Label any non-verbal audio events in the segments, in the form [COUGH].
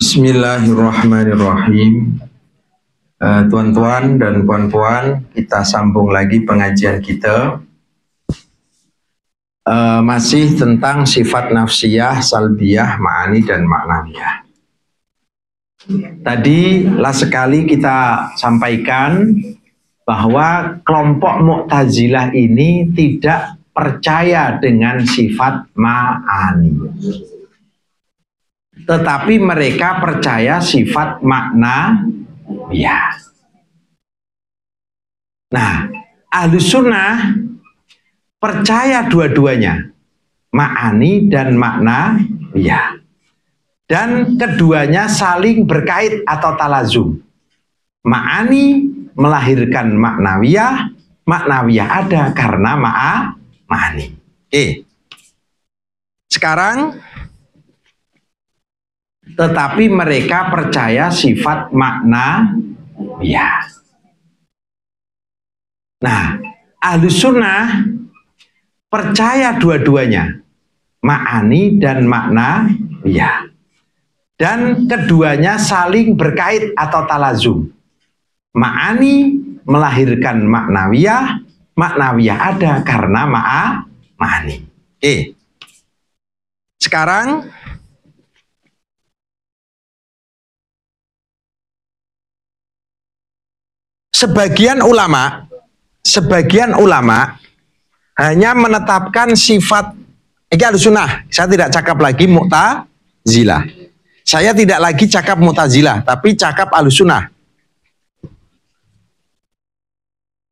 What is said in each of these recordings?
Bismillahirrahmanirrahim. Eh, tuan-tuan dan puan-puan, kita sambung lagi pengajian kita. Eh, masih tentang sifat nafsiyah, salbiyah, ma'ani, dan ma'nawiyah. Tadi lah sekali kita sampaikan bahwa kelompok Mu'tazilah ini tidak percaya dengan sifat ma'ani. Tetapi mereka percaya sifat makna ya. Nah, ahlu sunnah percaya dua-duanya. Ma'ani dan makna ya. Dan keduanya saling berkait atau talazum. Ma'ani melahirkan maknawiyah, maknawiyah ada karena ma'a maani. Oke. Sekarang tetapi mereka percaya sifat makna ya. Nah, ahli sunnah percaya dua-duanya, ma'ani dan makna ya. Dan keduanya saling berkait atau talazum. Ma'ani melahirkan maknawiyah, maknawiyah ada karena ma'a ma'ani. Oke. Sekarang sebagian ulama sebagian ulama hanya menetapkan sifat ini harus sunnah. Saya tidak cakap lagi mu'tazilah. Saya tidak lagi cakap mu'tazilah, tapi cakap alusunah.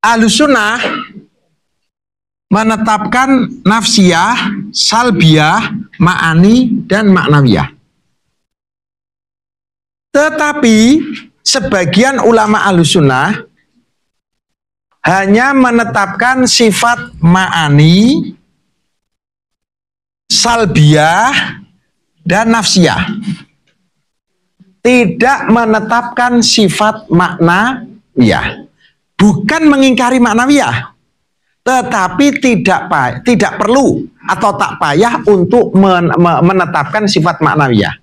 Ahlus sunnah menetapkan nafsiyah, salbiah, ma'ani, dan maknawiyah. Tetapi sebagian ulama alusunah hanya menetapkan sifat ma'ani, salbiah, dan nafsiyah. Tidak menetapkan sifat makna ya bukan mengingkari maknawiyah, tetapi tidak tidak perlu atau tak payah untuk men, menetapkan sifat maknawiyah.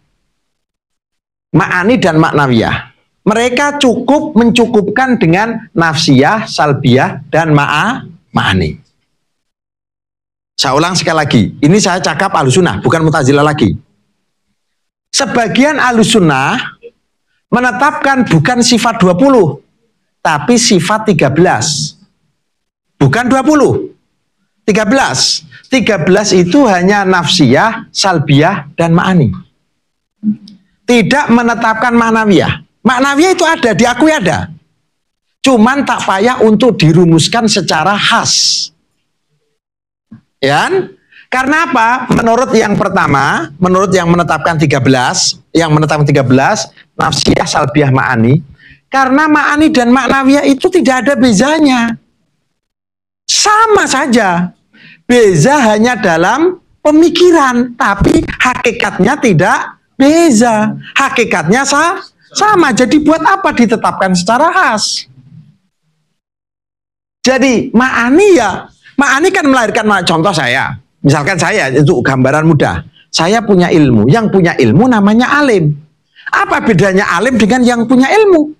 Ma'ani dan maknawiyah. Mereka cukup mencukupkan dengan nafsiyah, salbiyah, dan ma'a, ma'ani. Saya ulang sekali lagi. Ini saya cakap alusunah, bukan mutazila lagi. Sebagian alusunah menetapkan bukan sifat 20, tapi sifat 13. Bukan 20. 13. 13 itu hanya nafsiyah, salbiyah, dan ma'ani. Tidak menetapkan maknawiyah. Maknawiyah itu ada, diakui ada. Cuman tak payah untuk dirumuskan secara khas. Ya? Kan? Karena apa? Menurut yang pertama, menurut yang menetapkan 13, yang menetapkan 13, nafsiyah, salbiyah, ma'ani, karena ma'ani dan maknawiyah itu tidak ada bezanya. Sama saja. Beza hanya dalam pemikiran, tapi hakikatnya tidak beza. Hakikatnya sah, sama. Jadi buat apa ditetapkan secara khas? Jadi ma'ani ya, ma'ani kan melahirkan, contoh saya, misalkan saya, itu gambaran mudah. Saya punya ilmu, yang punya ilmu namanya alim. Apa bedanya alim dengan yang punya ilmu?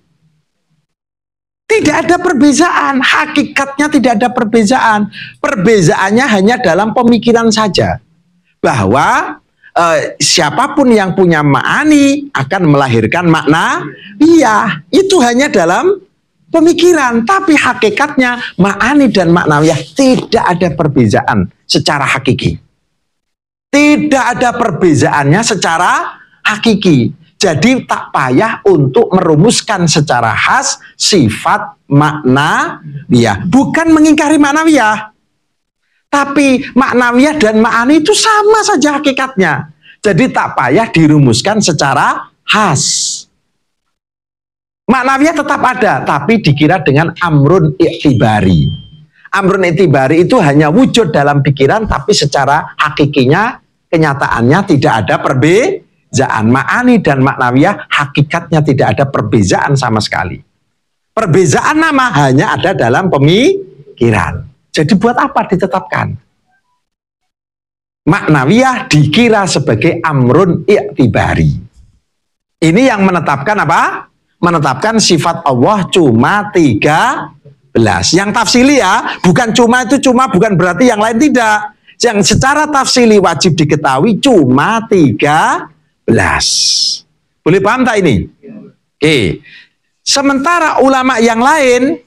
Tidak ada perbezaan, hakikatnya tidak ada perbezaan. Perbezaannya hanya dalam pemikiran saja. Bahwa eh, siapapun yang punya ma'ani akan melahirkan makna. Iya, itu hanya dalam pemikiran. Tapi hakikatnya ma'ani dan maknawiyah tidak ada perbezaan secara hakiki. Tidak ada perbezaannya secara hakiki. Jadi tak payah untuk merumuskan secara khas sifat makna ya. Bukan mengingkari maknawiyah. Tapi maknawiyah dan ma'ani itu sama saja hakikatnya. Jadi tak payah dirumuskan secara khas. Maknawiyah tetap ada, tapi dikira dengan amrun iktibari. Amrun iktibari itu hanya wujud dalam pikiran, tapi secara hakikinya, kenyataannya tidak ada perbedaan perbezaan. Ma'ani dan maknawiyah hakikatnya tidak ada perbezaan sama sekali. Perbezaan nama hanya ada dalam pemikiran. Jadi buat apa ditetapkan? Maknawiyah dikira sebagai amrun i'tibari. Ini yang menetapkan apa? Menetapkan sifat Allah cuma tiga belas. Yang tafsili ya, bukan cuma itu cuma bukan berarti yang lain tidak. Yang secara tafsili wajib diketahui cuma tiga belas, Boleh paham tak ini? Oke. Sementara ulama yang lain,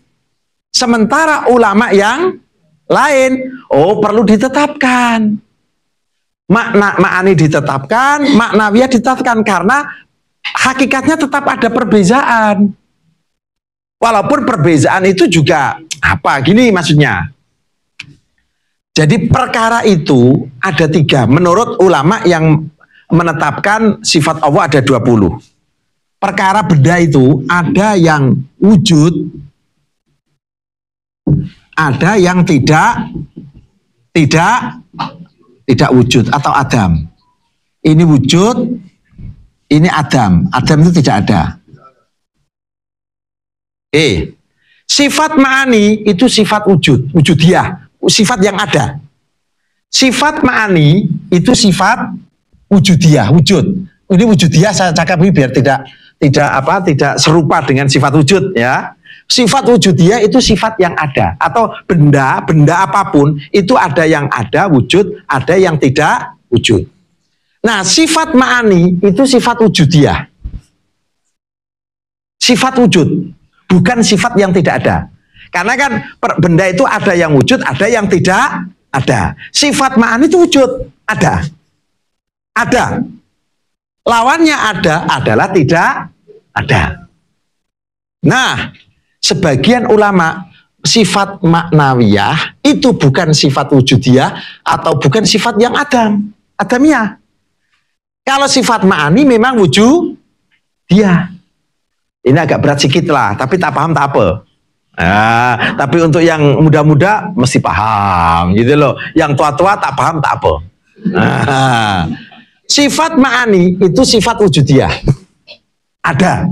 sementara ulama yang lain, oh perlu ditetapkan. Makna makani ditetapkan, makna maknawiyah ditetapkan karena hakikatnya tetap ada perbezaan. Walaupun perbezaan itu juga apa gini maksudnya? Jadi perkara itu ada tiga menurut ulama yang menetapkan sifat Allah ada 20. Perkara benda itu ada yang wujud, ada yang tidak tidak tidak wujud atau Adam. Ini wujud, ini Adam. Adam itu tidak ada. Eh, Sifat ma'ani itu sifat wujud, wujud dia, sifat yang ada. Sifat ma'ani itu sifat wujudiah, wujud. Ini wujudiah saya cakap ini biar tidak tidak apa tidak serupa dengan sifat wujud ya. Sifat wujudiah itu sifat yang ada atau benda benda apapun itu ada yang ada wujud, ada yang tidak wujud. Nah, sifat ma'ani itu sifat wujudiah, Sifat wujud, bukan sifat yang tidak ada. Karena kan benda itu ada yang wujud, ada yang tidak ada. Sifat ma'ani itu wujud, ada ada. Lawannya ada adalah tidak ada. Nah, sebagian ulama sifat maknawiyah itu bukan sifat wujudiah atau bukan sifat yang adam, adamiyah. Kalau sifat ma'ani memang wujud dia. Ini agak berat sedikit lah, tapi tak paham tak apa. Nah, tapi untuk yang muda-muda mesti paham gitu loh. Yang tua-tua tak paham tak apa. Nah, Sifat ma'ani itu sifat wujudiah. Ada.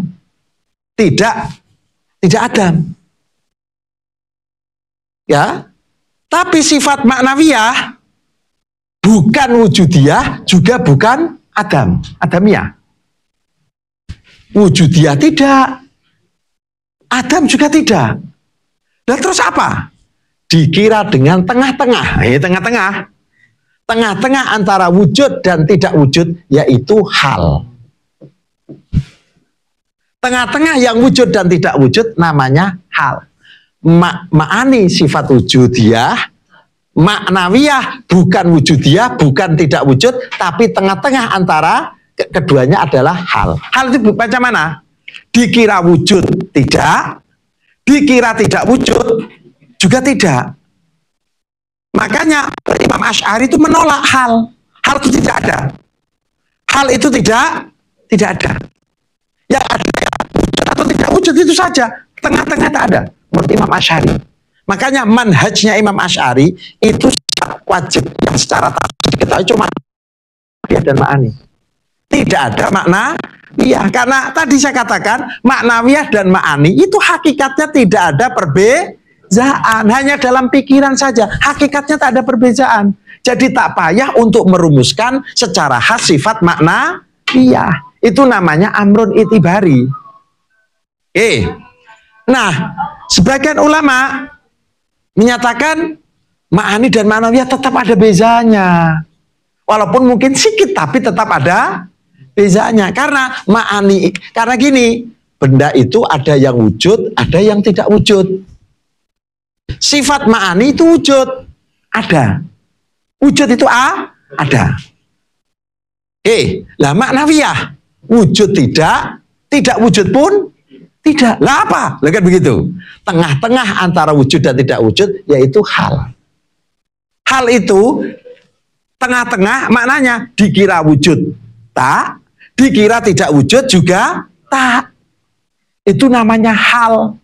Tidak tidak ada. Ya. Tapi sifat maknawiyah bukan wujudiah juga bukan Adam, Adamiyah. Wujudiah tidak. Adam juga tidak. Dan terus apa? Dikira dengan tengah-tengah. ini tengah-tengah tengah-tengah antara wujud dan tidak wujud yaitu hal. Tengah-tengah yang wujud dan tidak wujud namanya hal. Ma ma'ani sifat wujudiyah, maknawiyah bukan wujudiyah, bukan tidak wujud, tapi tengah-tengah antara ke keduanya adalah hal. Hal itu macam mana? Dikira wujud tidak, dikira tidak wujud juga tidak. Makanya Imam Ash'ari itu menolak hal. Hal itu tidak ada. Hal itu tidak tidak ada. Ya ada ya, wujud atau tidak wujud itu saja. Tengah-tengah tak ada. Menurut Imam Ash'ari. Makanya manhajnya Imam Ash'ari itu wajib yang secara tak diketahui cuma dia dan maani, Tidak ada makna Iya, karena tadi saya katakan maknawiyah dan ma'ani itu hakikatnya tidak ada perbedaan perbezaan, hanya dalam pikiran saja. Hakikatnya tak ada perbezaan. Jadi tak payah untuk merumuskan secara khas sifat makna iya. Itu namanya amrun itibari. Eh. Nah, sebagian ulama menyatakan ma'ani dan ma'nawiyah tetap ada bezanya. Walaupun mungkin sedikit tapi tetap ada bezanya. Karena ma'ani karena gini, benda itu ada yang wujud, ada yang tidak wujud. Sifat ma'ani itu wujud. Ada. Wujud itu A, ada. Eh, lah maknawiyah. Wujud tidak, tidak wujud pun tidak. Lah apa? lihat kan begitu. Tengah-tengah antara wujud dan tidak wujud yaitu hal. Hal itu tengah-tengah maknanya dikira wujud tak, dikira tidak wujud juga tak. Itu namanya hal.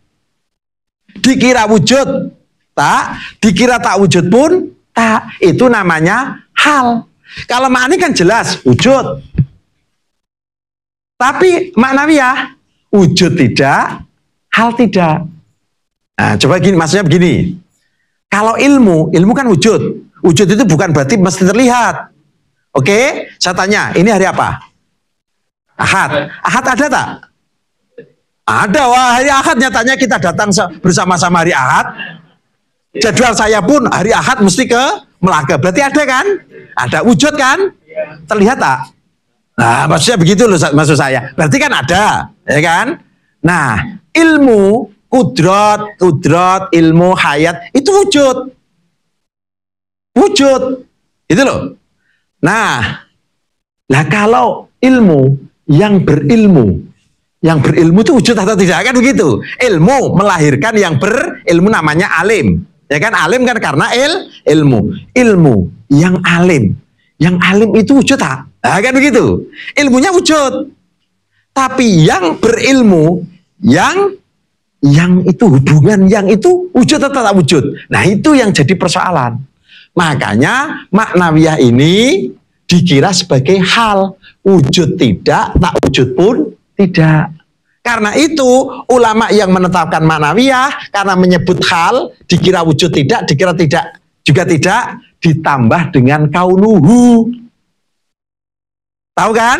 Dikira wujud, tak. Dikira tak wujud pun, tak. Itu namanya hal. Kalau maknanya kan jelas, wujud. Tapi maknawi ya, wujud tidak, hal tidak. Nah, coba gini, maksudnya begini. Kalau ilmu, ilmu kan wujud. Wujud itu bukan berarti mesti terlihat. Oke, saya tanya, ini hari apa? Ahad. Ahad ada tak? Ada wah hari Ahad nyatanya kita datang bersama-sama hari Ahad. Jadwal saya pun hari Ahad mesti ke Melaka. Berarti ada kan? Ada wujud kan? Terlihat tak? Nah, maksudnya begitu loh maksud saya. Berarti kan ada, ya kan? Nah, ilmu kudrat, kudrat, ilmu hayat itu wujud. Wujud. Itu loh. Nah, lah kalau ilmu yang berilmu yang berilmu itu wujud atau tidak kan begitu? Ilmu melahirkan yang berilmu namanya alim. Ya kan alim kan karena il ilmu. Ilmu yang alim. Yang alim itu wujud tak? Nah, kan begitu. Ilmunya wujud. Tapi yang berilmu yang yang itu hubungan yang itu wujud atau tak wujud. Nah, itu yang jadi persoalan. Makanya maknawiyah ini dikira sebagai hal wujud tidak, tak wujud pun tidak. Karena itu ulama yang menetapkan manawiyah karena menyebut hal dikira wujud tidak, dikira tidak juga tidak ditambah dengan kaunuhu. Tahu kan?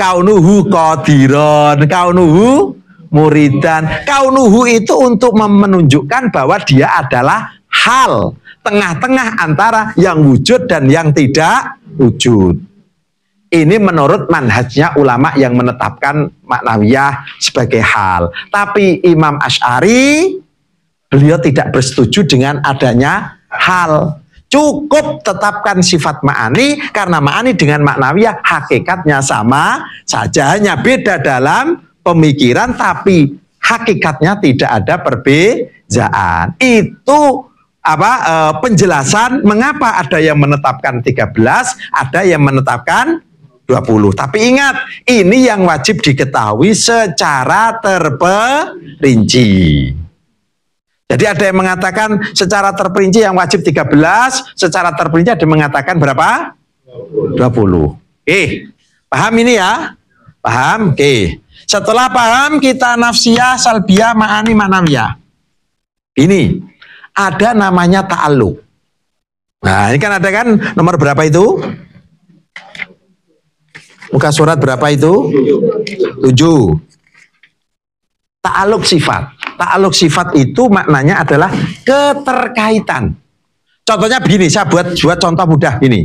Kaunuhu kodiron, kaunuhu muridan. Kaunuhu itu untuk menunjukkan bahwa dia adalah hal tengah-tengah antara yang wujud dan yang tidak wujud. Ini menurut manhajnya ulama yang menetapkan maknawiyah sebagai hal. Tapi Imam Ash'ari, beliau tidak bersetuju dengan adanya hal. Cukup tetapkan sifat ma'ani, karena ma'ani dengan maknawiyah hakikatnya sama saja, hanya beda dalam pemikiran, tapi hakikatnya tidak ada perbedaan. Itu apa e, penjelasan mengapa ada yang menetapkan 13, ada yang menetapkan 20. Tapi ingat, ini yang wajib diketahui secara terperinci. Jadi ada yang mengatakan secara terperinci yang wajib 13, secara terperinci ada yang mengatakan berapa? 20. Eh, paham ini ya? Paham? Oke. Setelah paham kita nafsiyah, salbiyah, ma'ani, manawiyah. Ini ada namanya ta'aluk. Nah, ini kan ada kan nomor berapa itu? Muka surat berapa itu? Tujuh. Ta'aluk sifat. Ta'aluk sifat itu maknanya adalah keterkaitan. Contohnya begini, saya buat buat contoh mudah ini.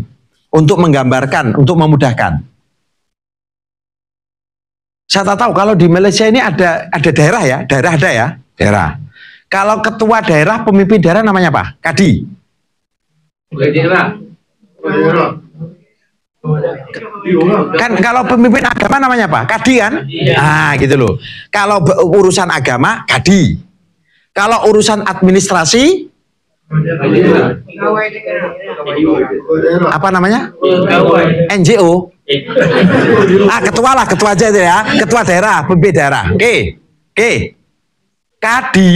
Untuk menggambarkan, untuk memudahkan. Saya tak tahu kalau di Malaysia ini ada ada daerah ya, daerah ada ya, daerah. Kalau ketua daerah, pemimpin daerah namanya apa? Kadi. Kepala Kan kalau pemimpin agama namanya apa? Kadi kan? Ah, gitu loh. Kalau urusan agama, kadi. Kalau urusan administrasi, apa namanya? NGO. Ah, ketua lah, ketua aja ya. Ketua daerah, pemimpin daerah. Oke, oke. Kadi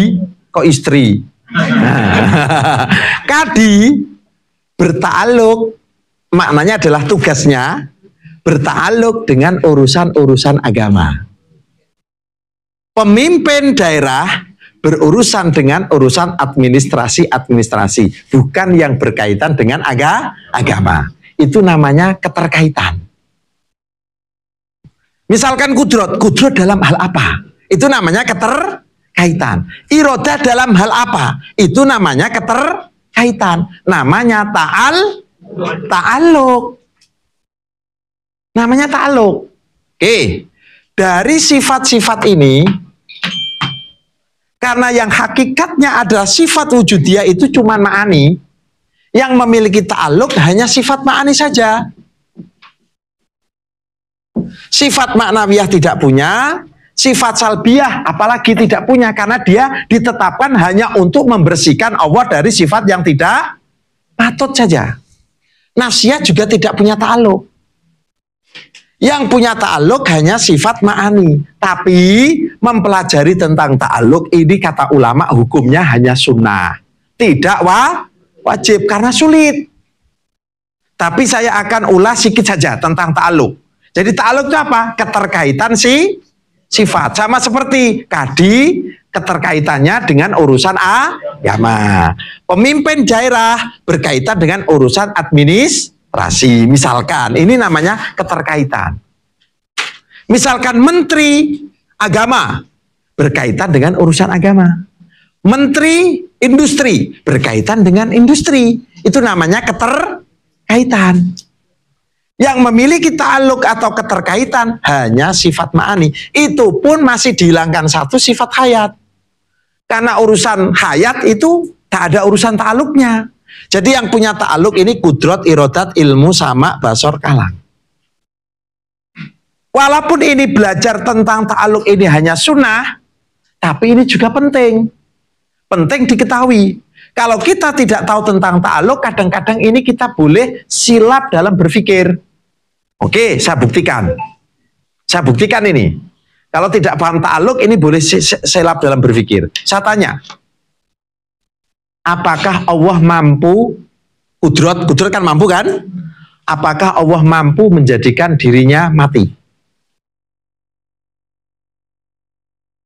kok istri. [LAUGHS] Kadi bertaluk maknanya adalah tugasnya bertaluk dengan urusan-urusan agama. Pemimpin daerah berurusan dengan urusan administrasi-administrasi, bukan yang berkaitan dengan aga agama. Itu namanya keterkaitan. Misalkan kudrot, kudrot dalam hal apa? Itu namanya keterkaitan. Iroda dalam hal apa? Itu namanya keterkaitan. Namanya ta'al, ta'aluk. Namanya taluk. Oke. Dari sifat-sifat ini karena yang hakikatnya adalah sifat wujud dia itu cuma ma'ani. Yang memiliki ta'aluk hanya sifat ma'ani saja. Sifat maknawiyah tidak punya, sifat salbiah apalagi tidak punya. Karena dia ditetapkan hanya untuk membersihkan Allah dari sifat yang tidak patut saja. Nafsiyah juga tidak punya taluk yang punya ta'aluk hanya sifat ma'ani. Tapi mempelajari tentang ta'aluk ini kata ulama hukumnya hanya sunnah. Tidak wa, wajib karena sulit. Tapi saya akan ulas sedikit saja tentang ta'aluk. Jadi ta'aluk itu apa? Keterkaitan si sifat. Sama seperti kadi keterkaitannya dengan urusan a, ya ma. Pemimpin daerah berkaitan dengan urusan administrasi rasi. Misalkan ini namanya keterkaitan. Misalkan menteri agama berkaitan dengan urusan agama. Menteri industri berkaitan dengan industri. Itu namanya keterkaitan. Yang memiliki ta'aluk atau keterkaitan hanya sifat ma'ani. Itu pun masih dihilangkan satu sifat hayat. Karena urusan hayat itu tak ada urusan ta'aluknya. Jadi yang punya ta'aluk ini kudrot, irodat, ilmu, sama, basor, kalang. Walaupun ini belajar tentang ta'aluk ini hanya sunnah, tapi ini juga penting. Penting diketahui. Kalau kita tidak tahu tentang ta'aluk, kadang-kadang ini kita boleh silap dalam berpikir. Oke, saya buktikan. Saya buktikan ini. Kalau tidak paham ta'aluk, ini boleh silap dalam berpikir. Saya tanya, apakah Allah mampu kudrot, kudrot kan mampu kan? Apakah Allah mampu menjadikan dirinya mati?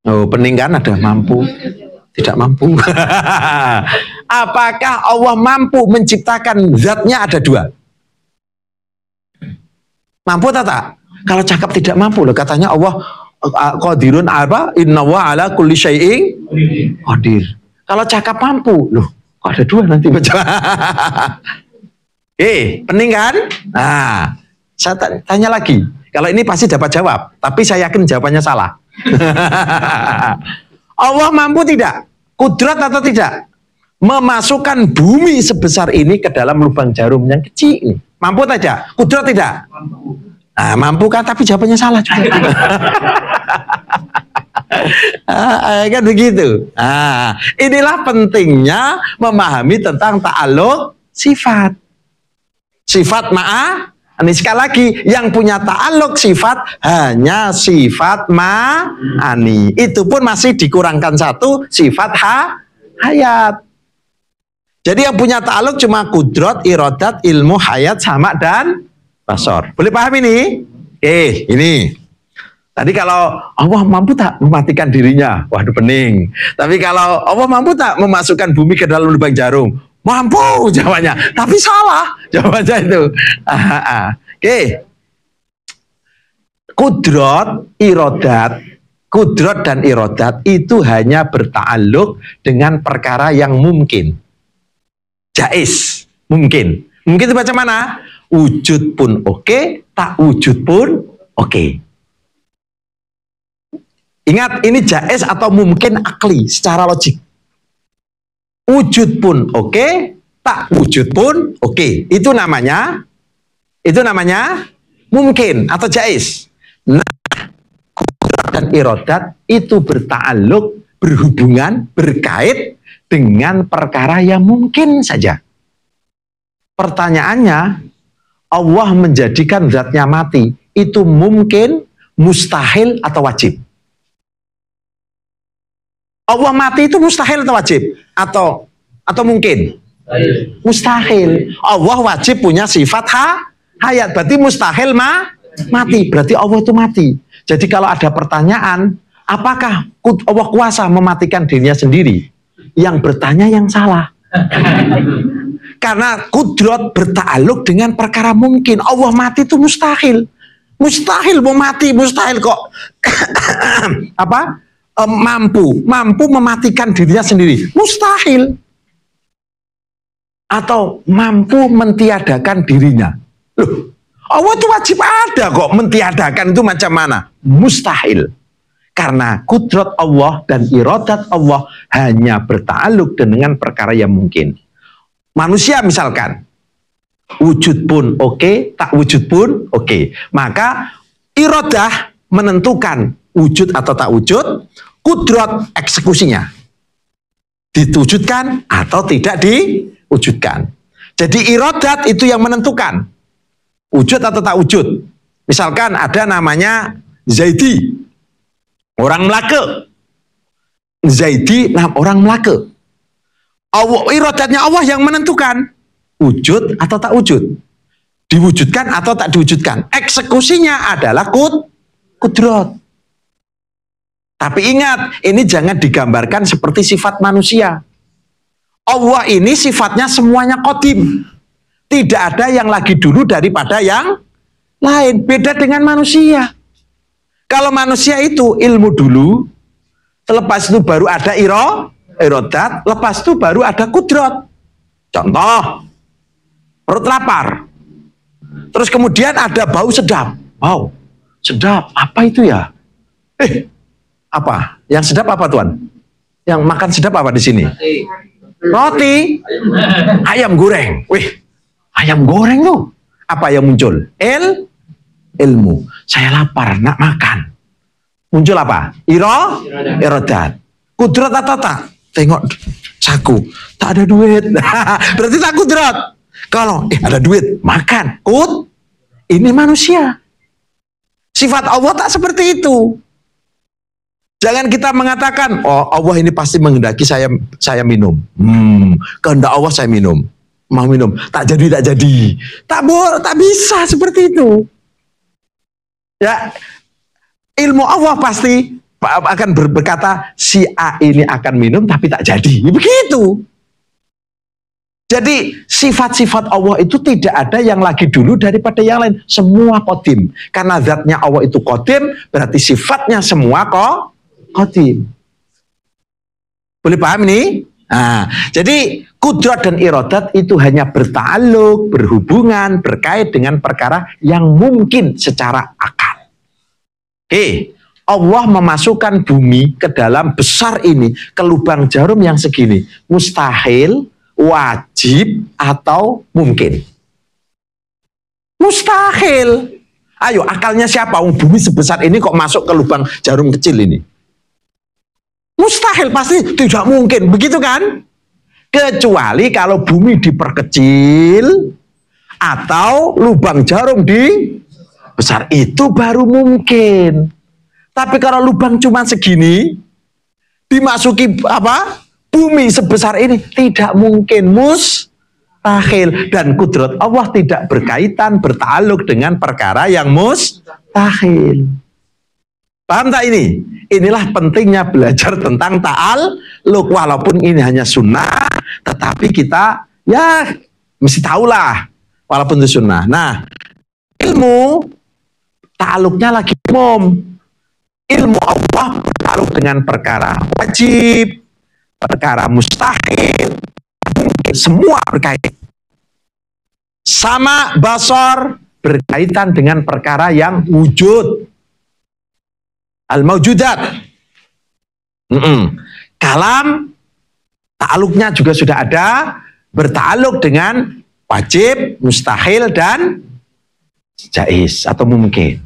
Oh, pening kan ada mampu, tidak mampu. [LAUGHS] apakah Allah mampu menciptakan zatnya ada dua? Mampu tata Kalau cakap tidak mampu loh katanya Allah qadirun apa? Inna wa ala kulli syai'in qadir. Kalau cakap mampu, loh kok ada dua nanti baca. [LAUGHS] eh, pening kan? Nah, saya tanya lagi. Kalau ini pasti dapat jawab, tapi saya yakin jawabannya salah. [LAUGHS] Allah mampu tidak? Kudrat atau tidak? Memasukkan bumi sebesar ini ke dalam lubang jarum yang kecil ini. Mampu saja? Kudrat tidak? Mampu. Nah, kan? Tapi jawabannya salah juga. [LAUGHS] Ah, ah, kan begitu. Ah, inilah pentingnya memahami tentang ta'aluk sifat. Sifat ma'ah. Ini sekali lagi, yang punya ta'aluk sifat hanya sifat ma'ani. Itu pun masih dikurangkan satu, sifat ha, hayat. Jadi yang punya ta'aluk cuma kudrot, irodat, ilmu, hayat, sama, dan basor. Boleh paham ini? Oke, ini. Tadi kalau Allah mampu tak mematikan dirinya, waduh pening. Tapi kalau Allah mampu tak memasukkan bumi ke dalam lubang jarum, mampu [LAUGHS] jawabannya. Tapi salah [LAUGHS] jawabannya itu. Ah, ah. Oke. Kudrot, irodat, kudrot dan irodat itu hanya bertaluk dengan perkara yang mungkin. Jais, mungkin. Mungkin itu macam mana? Wujud pun oke, okay, tak wujud pun oke. Okay. Ingat, ini jais atau mungkin akli secara logik. Wujud pun oke, okay, tak wujud pun oke. Okay. Itu namanya, itu namanya mungkin atau jais. Nah, kudrat dan irodat itu bertaluk, berhubungan, berkait dengan perkara yang mungkin saja. Pertanyaannya, Allah menjadikan zatnya mati, itu mungkin, mustahil, atau wajib? Allah mati itu mustahil atau wajib? Atau atau mungkin? Mustahil. Allah wajib punya sifat ha, hayat. Berarti mustahil ma, mati. Berarti Allah itu mati. Jadi kalau ada pertanyaan, apakah Allah kuasa mematikan dirinya sendiri? Yang bertanya yang salah. [LAUGHS] Karena kudrot bertakluk dengan perkara mungkin. Allah mati itu mustahil. Mustahil mau mati, mustahil kok. [COUGHS] apa? um, mampu, mampu mematikan dirinya sendiri. Mustahil. Atau mampu mentiadakan dirinya. Loh, Allah itu wajib ada kok mentiadakan itu macam mana? Mustahil. Karena kudrat Allah dan irodat Allah hanya bertaluk dengan perkara yang mungkin. Manusia misalkan, wujud pun oke, okay, tak wujud pun oke. Okay. Maka irodah menentukan wujud atau tak wujud, kudrot eksekusinya. Ditujudkan atau tidak diwujudkan. Jadi irodat itu yang menentukan. Wujud atau tak wujud. Misalkan ada namanya Zaidi. Orang Melaka. Zaidi orang Melaka. Allah, irodatnya Allah yang menentukan. Wujud atau tak wujud. Diwujudkan atau tak diwujudkan. Eksekusinya adalah kud, kudrot. Tapi ingat, ini jangan digambarkan seperti sifat manusia. Allah ini sifatnya semuanya kodim. Tidak ada yang lagi dulu daripada yang lain. Beda dengan manusia. Kalau manusia itu ilmu dulu, lepas itu baru ada iro, irodat, lepas itu baru ada kudrot. Contoh, perut lapar. Terus kemudian ada bau sedap. Wow, sedap. Apa itu ya? Eh, apa? Yang sedap apa tuan Yang makan sedap apa di sini? Roti, ayam goreng. Wih, ayam goreng tuh. Apa yang muncul? El, ilmu. Saya lapar, nak makan. Muncul apa? Iro, erodat. Kudrat tata tak? Tengok saku, tak ada duit. [LAUGHS] Berarti tak kudrat. Kalau eh, ada duit, makan. Kut, ini manusia. Sifat Allah tak seperti itu. Jangan kita mengatakan, oh Allah ini pasti menghendaki saya saya minum. Hmm, kehendak Allah saya minum. Mau minum, tak jadi tak jadi. Tak boleh, tak bisa seperti itu. Ya, ilmu Allah pasti akan berkata si A ini akan minum tapi tak jadi. Begitu. Jadi sifat-sifat Allah itu tidak ada yang lagi dulu daripada yang lain. Semua kodim. Karena zatnya Allah itu kodim, berarti sifatnya semua kok qadim. Boleh paham ini? Nah, jadi kudrat dan irodat itu hanya bertaluk, berhubungan, berkait dengan perkara yang mungkin secara akal. Oke, Allah memasukkan bumi ke dalam besar ini, ke lubang jarum yang segini. Mustahil, wajib, atau mungkin. Mustahil. Ayo, akalnya siapa? Bumi sebesar ini kok masuk ke lubang jarum kecil ini? Mustahil pasti tidak mungkin, begitu kan? Kecuali kalau bumi diperkecil atau lubang jarum di besar itu baru mungkin. Tapi kalau lubang cuma segini dimasuki apa? Bumi sebesar ini tidak mungkin mustahil dan kudrat Allah tidak berkaitan bertaluk dengan perkara yang mustahil. Paham tak ini? Inilah pentingnya belajar tentang ta'al luk. Walaupun ini hanya sunnah, tetapi kita ya mesti tahulah. Walaupun itu sunnah. Nah, ilmu ta'aluknya lagi umum. Ilmu Allah bertaluk dengan perkara wajib, perkara mustahil, semua berkaitan. Sama basor berkaitan dengan perkara yang wujud al-maujudat. Mm -mm. Kalam ta'aluknya juga sudah ada, bertaluk dengan wajib, mustahil, dan jais atau mungkin.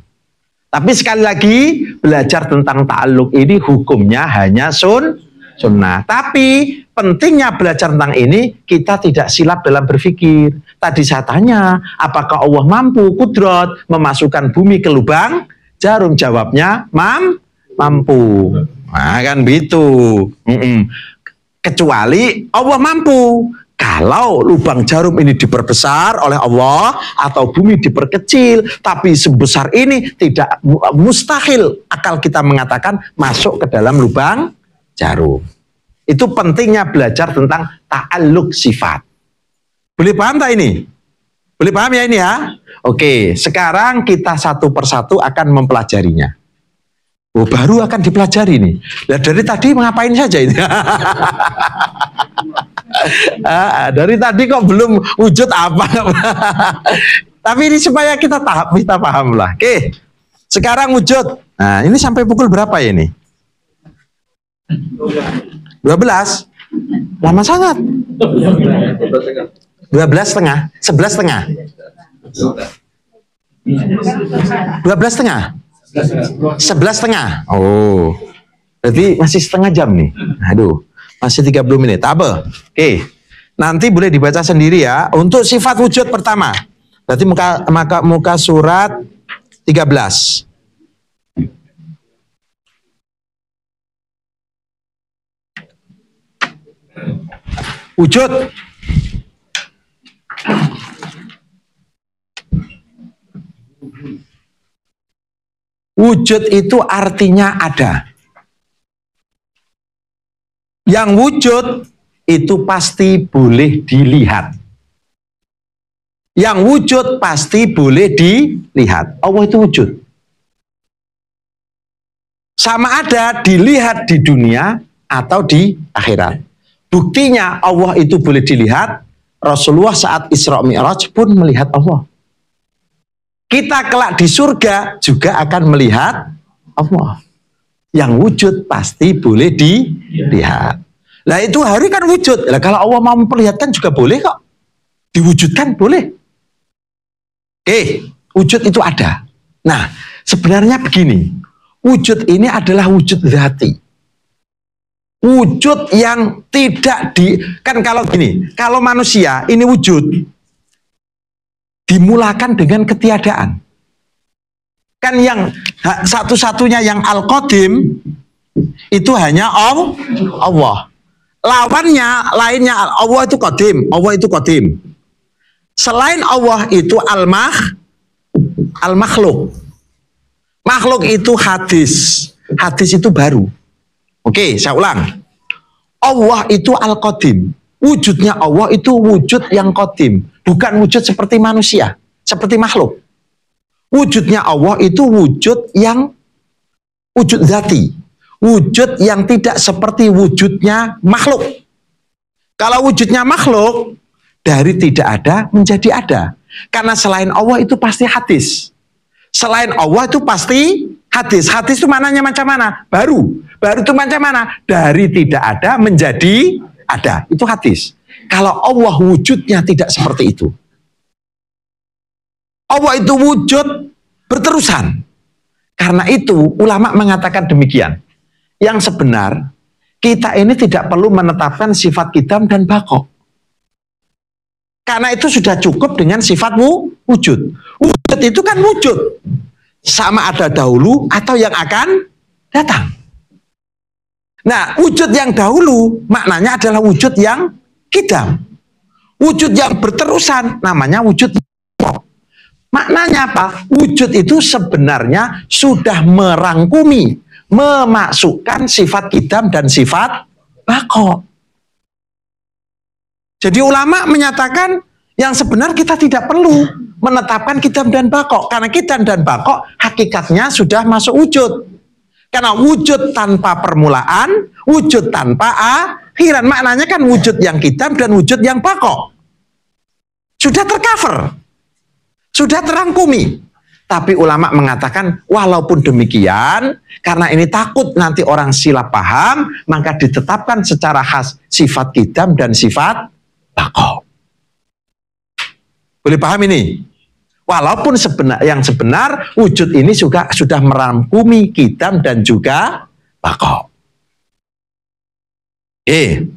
Tapi sekali lagi, belajar tentang ta'aluk ini hukumnya hanya sun, sunnah. Tapi pentingnya belajar tentang ini, kita tidak silap dalam berpikir. Tadi saya tanya, apakah Allah mampu, kudrot memasukkan bumi ke lubang Jarum jawabnya, mam, mampu. Nah, kan begitu. Kecuali Allah mampu. Kalau lubang jarum ini diperbesar oleh Allah atau bumi diperkecil, tapi sebesar ini tidak mustahil akal kita mengatakan masuk ke dalam lubang jarum. Itu pentingnya belajar tentang ta'aluk sifat. Boleh paham tak ini? Boleh paham ya ini ya? Oke, sekarang kita satu persatu akan mempelajarinya. Oh, baru akan dipelajari nih. Nah, dari tadi ngapain saja ini? [LAUGHS] Ah, ah, dari tadi kok belum wujud apa? [LAUGHS] Tapi ini supaya kita tahap, kita paham lah. Oke, sekarang wujud. Nah, ini sampai pukul berapa ya ini? 12. Lama sangat dua belas setengah, sebelas setengah, dua belas setengah, sebelas setengah. Oh, berarti masih setengah jam nih. Aduh, masih 30 menit. Apa? Oke, nanti boleh dibaca sendiri ya. Untuk sifat wujud pertama, berarti muka maka muka surat 13. Wujud Wujud itu artinya ada. Yang wujud itu pasti boleh dilihat. Yang wujud pasti boleh dilihat. Allah itu wujud. Sama ada dilihat di dunia atau di akhirat. Buktinya Allah itu boleh dilihat, Rasulullah saat Isra Mi'raj pun melihat Allah. Kita kelak di surga juga akan melihat Allah. Yang wujud pasti boleh dilihat. Nah itu hari kan wujud. Nah kalau Allah mau memperlihatkan juga boleh kok. Diwujudkan boleh. Eh, wujud itu ada. Nah, sebenarnya begini. Wujud ini adalah wujud hati wujud yang tidak di kan kalau gini kalau manusia ini wujud dimulakan dengan ketiadaan kan yang satu-satunya yang al qadim itu hanya Allah lawannya lainnya Allah itu qadim Allah itu qadim selain Allah itu al mah al makhluk makhluk itu hadis hadis itu baru Oke, saya ulang. Allah itu Al-Qadim. Wujudnya Allah itu wujud yang Qadim. Bukan wujud seperti manusia, seperti makhluk. Wujudnya Allah itu wujud yang wujud zati. Wujud yang tidak seperti wujudnya makhluk. Kalau wujudnya makhluk, dari tidak ada menjadi ada. Karena selain Allah itu pasti hadis. Selain Allah itu pasti hadis. Hadis itu mananya macam mana? Baru. Baru itu macam mana? Dari tidak ada menjadi ada. Itu hadis. Kalau Allah wujudnya tidak seperti itu. Allah itu wujud berterusan. Karena itu ulama mengatakan demikian. Yang sebenar, kita ini tidak perlu menetapkan sifat hitam dan bakok. Karena itu sudah cukup dengan sifat wujud. Wujud itu kan wujud. Sama ada dahulu atau yang akan datang. Nah, wujud yang dahulu maknanya adalah wujud yang kidam. Wujud yang berterusan namanya wujud Maknanya apa? Wujud itu sebenarnya sudah merangkumi, memasukkan sifat kidam dan sifat bakok. Jadi ulama menyatakan yang sebenarnya kita tidak perlu menetapkan kitab dan bakok karena kitab dan bakok hakikatnya sudah masuk wujud. Karena wujud tanpa permulaan, wujud tanpa akhiran maknanya kan wujud yang kitab dan wujud yang bakok. Sudah tercover. Sudah terangkumi. Tapi ulama mengatakan walaupun demikian karena ini takut nanti orang silap paham maka ditetapkan secara khas sifat kitab dan sifat bako. Boleh paham ini? Walaupun sebenar, yang sebenar wujud ini juga sudah merangkumi kidam dan juga bako. Eh,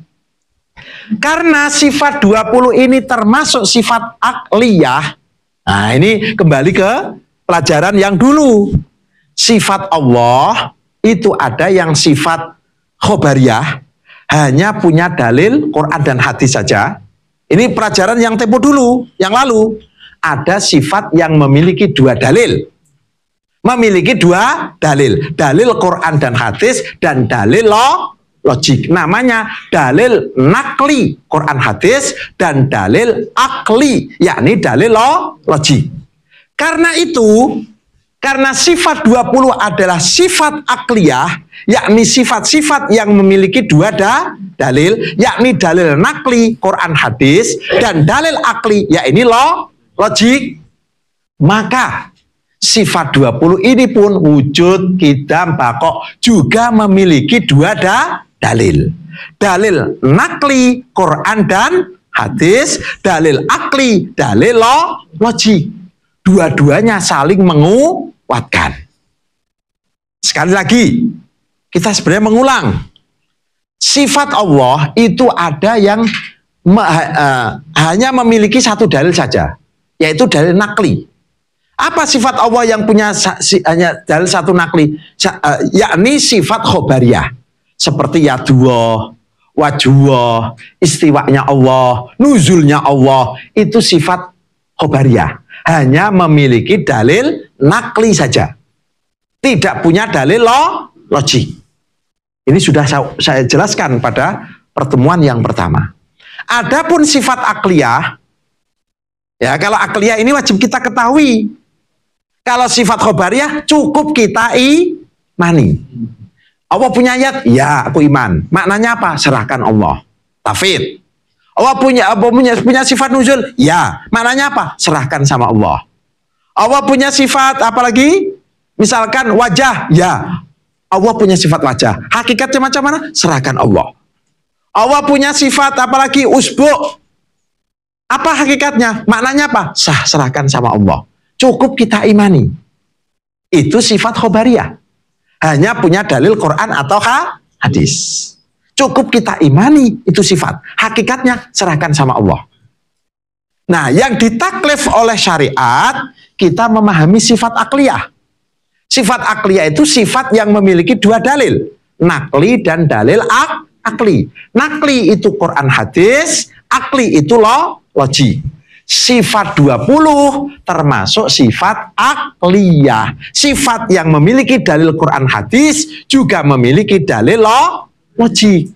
karena sifat 20 ini termasuk sifat akliyah. Nah, ini kembali ke pelajaran yang dulu. Sifat Allah itu ada yang sifat khobariyah, hanya punya dalil Quran dan hadis saja. Ini pelajaran yang tempo dulu, yang lalu. Ada sifat yang memiliki dua dalil. Memiliki dua dalil. Dalil Quran dan hadis dan dalil lo, logik. Namanya dalil nakli Quran hadis dan dalil akli, yakni dalil lo, logik. Karena itu karena sifat 20 adalah sifat akliyah, yakni sifat-sifat yang memiliki dua da, dalil, yakni dalil nakli, Quran hadis, dan dalil akli, yakni lo, logik. Maka sifat 20 ini pun wujud kita bakok juga memiliki dua da, dalil. Dalil nakli, Quran dan hadis, dalil akli, dalil lo, logik dua-duanya saling menguatkan. Sekali lagi, kita sebenarnya mengulang. Sifat Allah itu ada yang me, uh, hanya memiliki satu dalil saja, yaitu dalil nakli. Apa sifat Allah yang punya si, hanya dalil satu nakli? Uh, yakni sifat khobariyah. Seperti yaduwa, wajwa, istiwanya Allah, nuzulnya Allah. Itu sifat khobariyah hanya memiliki dalil nakli saja. Tidak punya dalil lo, logik. Ini sudah saya jelaskan pada pertemuan yang pertama. Adapun sifat akliyah, ya kalau akliyah ini wajib kita ketahui. Kalau sifat khobariyah cukup kita imani. Allah punya ayat, ya aku iman. Maknanya apa? Serahkan Allah. Tafid. Allah punya Allah punya, punya sifat nuzul? Ya. Maknanya apa? Serahkan sama Allah. Allah punya sifat apalagi? Misalkan wajah, ya. Allah punya sifat wajah. Hakikatnya macam mana? Serahkan Allah. Allah punya sifat apalagi usbu. Apa hakikatnya? Maknanya apa? Sah serahkan sama Allah. Cukup kita imani. Itu sifat khobariah. Hanya punya dalil Quran atau hadis. Cukup kita imani itu sifat. Hakikatnya serahkan sama Allah. Nah, yang ditaklif oleh syariat, kita memahami sifat akliyah. Sifat akliyah itu sifat yang memiliki dua dalil. Nakli dan dalil ak akli. Nakli itu Quran hadis, akli itu lo, logi. Sifat 20 termasuk sifat akliyah. Sifat yang memiliki dalil Quran hadis juga memiliki dalil lo, wajib.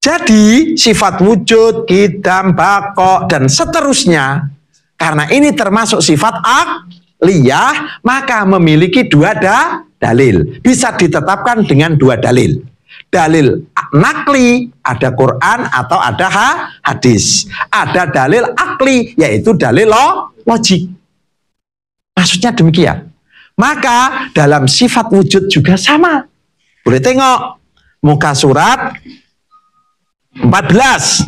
Jadi sifat wujud, kidam, bakok, dan seterusnya, karena ini termasuk sifat akliyah, maka memiliki dua da dalil. Bisa ditetapkan dengan dua dalil. Dalil nakli, ada Quran atau ada ha, hadis. Ada dalil akli, yaitu dalil lo, logik. Maksudnya demikian. Maka dalam sifat wujud juga sama. Boleh tengok muka surat 14.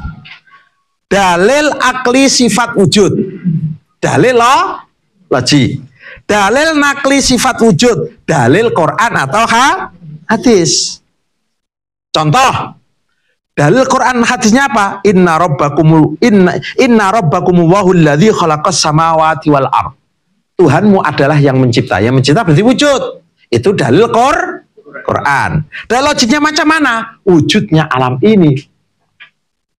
Dalil akli sifat wujud. Dalil lo, loji. Dalil nakli sifat wujud. Dalil Quran atau ha? hadis. Contoh. Dalil Quran hadisnya apa? Inna rabbakum inna inna rabbakum wahul ladhi khalaqas samawati wal ar Tuhanmu adalah yang mencipta. Yang mencipta berarti wujud. Itu dalil Quran Quran. Dan logiknya macam mana? Wujudnya alam ini.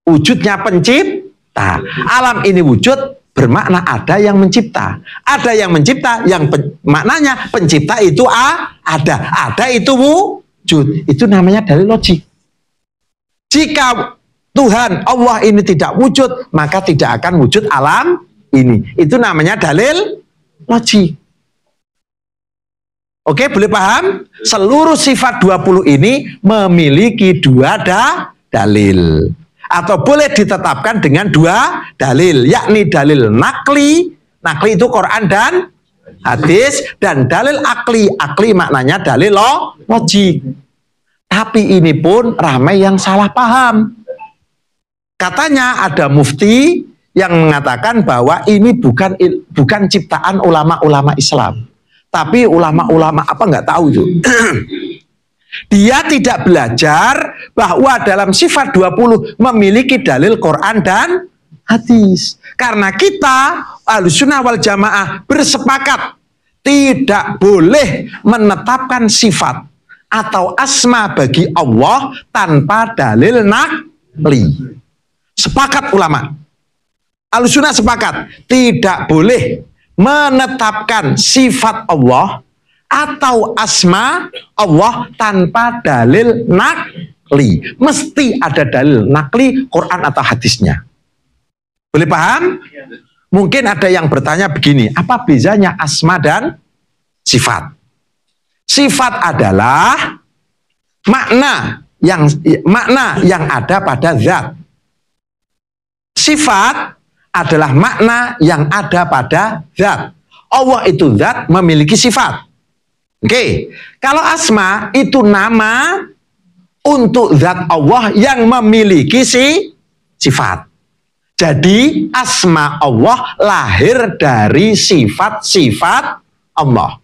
Wujudnya pencipta. Alam ini wujud bermakna ada yang mencipta. Ada yang mencipta, yang pen, maknanya pencipta itu A, ada. Ada itu wujud. Itu namanya dari logik. Jika Tuhan Allah ini tidak wujud, maka tidak akan wujud alam ini. Itu namanya dalil logik. Oke, boleh paham? Seluruh sifat 20 ini memiliki dua da dalil. Atau boleh ditetapkan dengan dua dalil, yakni dalil nakli, nakli itu Quran dan hadis, dan dalil akli, akli maknanya dalil lo, logik. Tapi ini pun ramai yang salah paham. Katanya ada mufti yang mengatakan bahwa ini bukan bukan ciptaan ulama-ulama Islam tapi ulama-ulama apa nggak tahu itu. [CLEARS THROAT] Dia tidak belajar bahwa dalam sifat 20 memiliki dalil Quran dan hadis. Karena kita alusunah wal jamaah bersepakat tidak boleh menetapkan sifat atau asma bagi Allah tanpa dalil nakli. Sepakat ulama. Alusunah sepakat, tidak boleh menetapkan sifat Allah atau asma Allah tanpa dalil nakli. Mesti ada dalil nakli Quran atau hadisnya. Boleh paham? Mungkin ada yang bertanya begini, apa bedanya asma dan sifat? Sifat adalah makna yang makna yang ada pada zat. Sifat adalah makna yang ada pada zat. Allah itu zat memiliki sifat. Oke, okay. kalau asma itu nama untuk zat Allah yang memiliki si sifat. Jadi asma Allah lahir dari sifat-sifat Allah.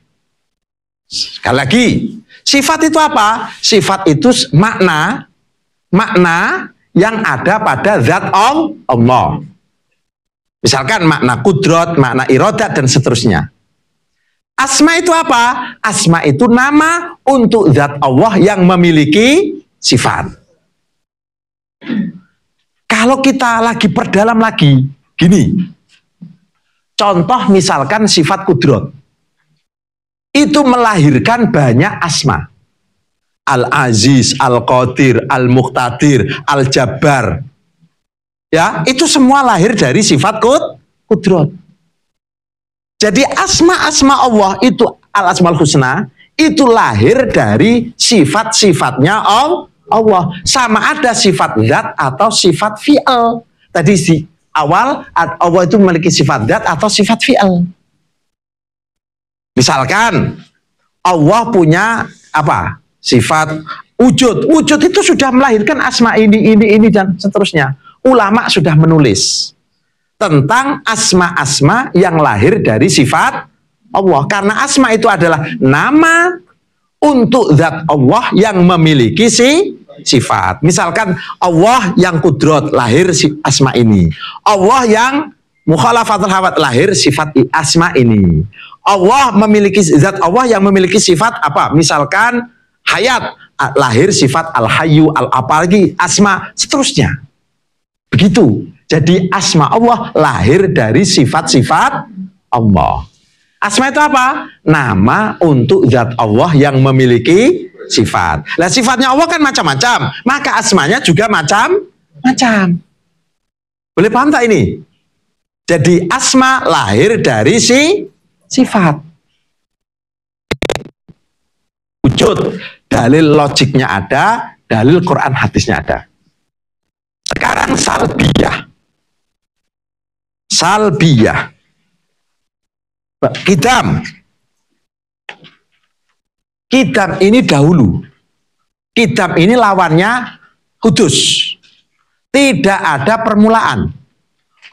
Sekali lagi, sifat itu apa? Sifat itu makna makna yang ada pada zat Allah. Misalkan makna kudrot, makna irodat, dan seterusnya. Asma itu apa? Asma itu nama untuk zat Allah yang memiliki sifat. Kalau kita lagi perdalam lagi, gini. Contoh misalkan sifat kudrot. Itu melahirkan banyak asma. Al-Aziz, Al-Qadir, Al-Muqtadir, Al-Jabbar, ya itu semua lahir dari sifat kud kudrot. Jadi asma-asma Allah itu al asmal husna itu lahir dari sifat-sifatnya Allah. Sama ada sifat zat atau sifat fi'al. Tadi di awal Allah itu memiliki sifat zat atau sifat fi'al. Misalkan Allah punya apa? Sifat wujud. Wujud itu sudah melahirkan asma ini, ini, ini, dan seterusnya ulama sudah menulis tentang asma-asma yang lahir dari sifat Allah. Karena asma itu adalah nama untuk zat Allah yang memiliki si sifat. Misalkan Allah yang kudrot lahir si asma ini. Allah yang mukhalafatul hawat lahir sifat asma ini. Allah memiliki zat Allah yang memiliki sifat apa? Misalkan hayat lahir sifat al hayu al apalagi asma seterusnya. Begitu. Jadi asma Allah lahir dari sifat-sifat Allah. Asma itu apa? Nama untuk zat Allah yang memiliki sifat. Nah sifatnya Allah kan macam-macam, maka asmanya juga macam-macam. Boleh paham tak ini? Jadi asma lahir dari si sifat. Wujud. Dalil logiknya ada, dalil Quran hadisnya ada. Sekarang salbiah. Salbiah. Kidam. Kidam ini dahulu. kitab ini lawannya kudus. Tidak ada permulaan.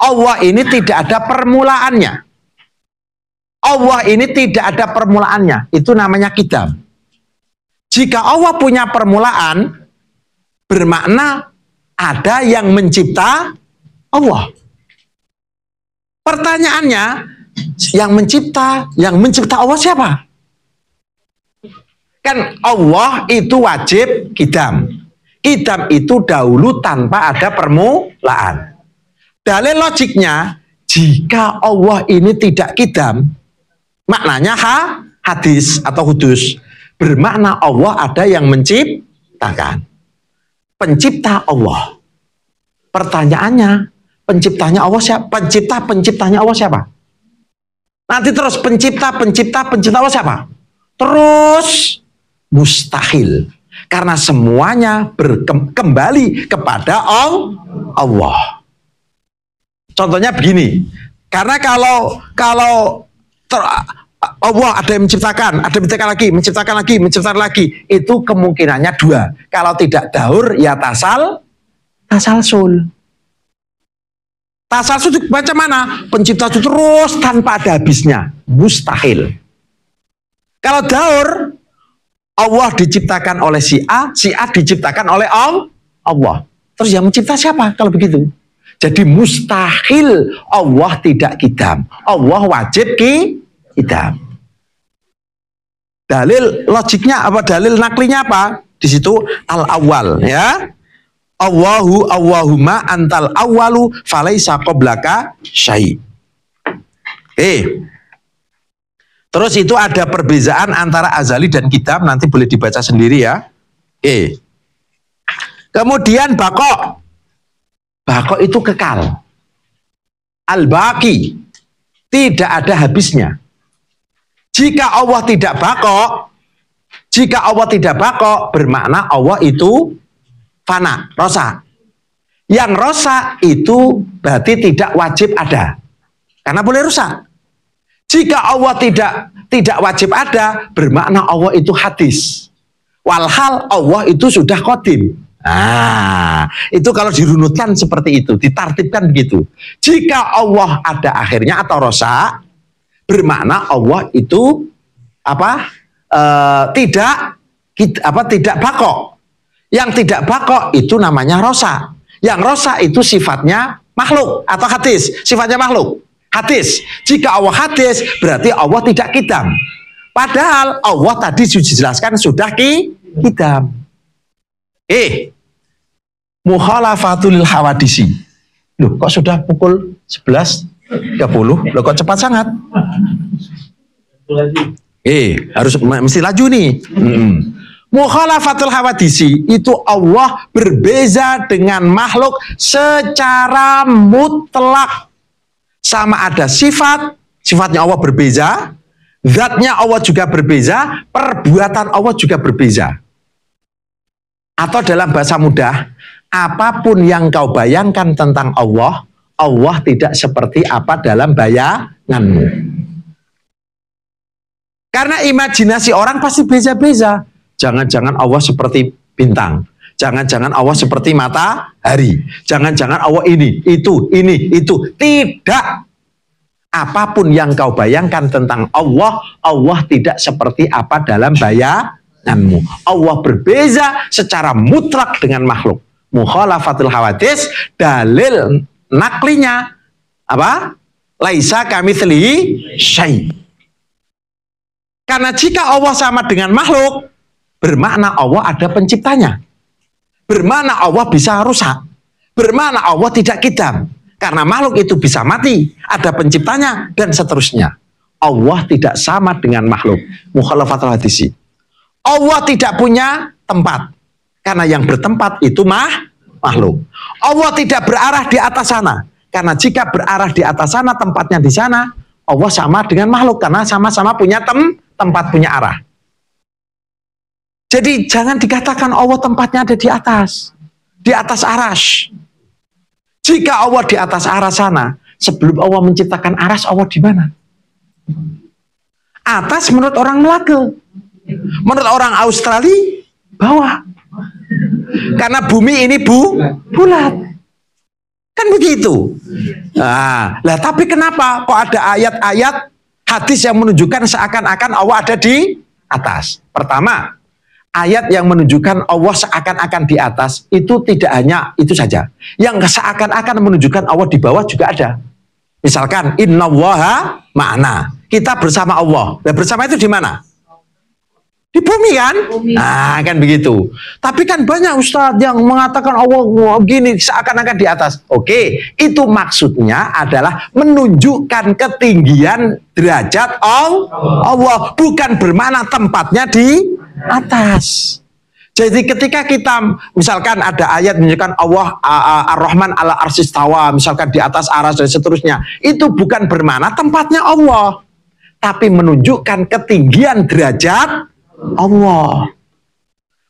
Allah ini tidak ada permulaannya. Allah ini tidak ada permulaannya. Itu namanya kitab. Jika Allah punya permulaan, bermakna ada yang mencipta Allah. Pertanyaannya, yang mencipta, yang mencipta Allah siapa? Kan Allah itu wajib kidam. Kidam itu dahulu tanpa ada permulaan. Dalil logiknya, jika Allah ini tidak kidam, maknanya ha, hadis atau hudus. Bermakna Allah ada yang menciptakan pencipta Allah. Pertanyaannya, penciptanya Allah siapa? Pencipta penciptanya Allah siapa? Nanti terus pencipta pencipta pencipta Allah siapa? Terus mustahil karena semuanya berkembali kepada Allah. Contohnya begini, karena kalau kalau Allah oh, ada yang menciptakan, ada yang menciptakan lagi, menciptakan lagi, menciptakan lagi. Itu kemungkinannya dua. Kalau tidak daur, ya tasal, tasal sul, tasal sul baca mana? Pencipta itu terus tanpa ada habisnya. Mustahil. Kalau daur, Allah diciptakan oleh si A, si A diciptakan oleh Allah. Terus yang mencipta siapa kalau begitu? Jadi mustahil Allah tidak kidam. Allah wajib ki hitam. Dalil logiknya apa? Dalil naklinya apa? Di situ al awal ya. Allahu Allahumma antal awalu falaisa qablaka syai. eh Terus itu ada perbezaan antara azali dan kitab nanti boleh dibaca sendiri ya. eh Kemudian bakok. Bakok itu kekal. Al-baqi. Tidak ada habisnya. Jika Allah tidak bakok, jika Allah tidak bakok, bermakna Allah itu fana, rosa. Yang rosa itu berarti tidak wajib ada. Karena boleh rusak. Jika Allah tidak tidak wajib ada, bermakna Allah itu hadis. Walhal Allah itu sudah kodim. Ah, itu kalau dirunutkan seperti itu, ditartibkan begitu. Jika Allah ada akhirnya atau rosak, bermakna Allah itu apa uh, tidak apa tidak bakok. Yang tidak bakok itu namanya rosa. Yang rosa itu sifatnya makhluk atau hadis, sifatnya makhluk. Hadis. Jika Allah hadis berarti Allah tidak kidam. Padahal Allah tadi sudah dijelaskan sudah ki kidam. Eh, muhalafatul hawadisi. Loh, kok sudah pukul 11 30 lo kok cepat sangat eh harus mesti laju nih hmm. Mukhalafatul hawadisi itu Allah berbeza dengan makhluk secara mutlak. Sama ada sifat, sifatnya Allah berbeza, zatnya Allah juga berbeza, perbuatan Allah juga berbeza. Atau dalam bahasa mudah, apapun yang kau bayangkan tentang Allah, Allah tidak seperti apa dalam bayanganmu. Karena imajinasi orang pasti beza-beza. Jangan-jangan Allah seperti bintang. Jangan-jangan Allah seperti matahari. Jangan-jangan Allah ini, itu, ini, itu. Tidak. Apapun yang kau bayangkan tentang Allah, Allah tidak seperti apa dalam bayanganmu. Allah berbeza secara mutlak dengan makhluk mukhalafatul hawadis dalil naklinya apa? Laisa kami seli syai. Karena jika Allah sama dengan makhluk, bermakna Allah ada penciptanya. Bermakna Allah bisa rusak. Bermakna Allah tidak kidam. Karena makhluk itu bisa mati, ada penciptanya, dan seterusnya. Allah tidak sama dengan makhluk. Mukhalafatul hadisi. Allah tidak punya tempat. Karena yang bertempat itu mah makhluk. Allah tidak berarah di atas sana. Karena jika berarah di atas sana, tempatnya di sana, Allah sama dengan makhluk. Karena sama-sama punya tem tempat, punya arah. Jadi jangan dikatakan Allah tempatnya ada di atas. Di atas aras. Jika Allah di atas arah sana, sebelum Allah menciptakan aras, Allah di mana? Atas menurut orang Melaka. Menurut orang Australia, bawah. [LAUGHS] Karena bumi ini bu bulat. Kan begitu. Nah, lah tapi kenapa kok ada ayat-ayat hadis yang menunjukkan seakan-akan Allah ada di atas? Pertama, ayat yang menunjukkan Allah seakan-akan di atas itu tidak hanya itu saja. Yang seakan-akan menunjukkan Allah di bawah juga ada. Misalkan innallaha ma'ana. Kita bersama Allah. Nah, bersama itu di mana? Di bumi kan? Di bumi. Nah, kan begitu. Tapi kan banyak ustadz yang mengatakan Allah oh, oh, oh, gini seakan-akan di atas. Oke, itu maksudnya adalah menunjukkan ketinggian derajat Allah. Allah bukan bermana tempatnya di atas. Jadi ketika kita misalkan ada ayat menunjukkan Allah Ar-Rahman ala arsistawa, misalkan di atas aras dan seterusnya, itu bukan bermana tempatnya Allah, tapi menunjukkan ketinggian derajat Allah.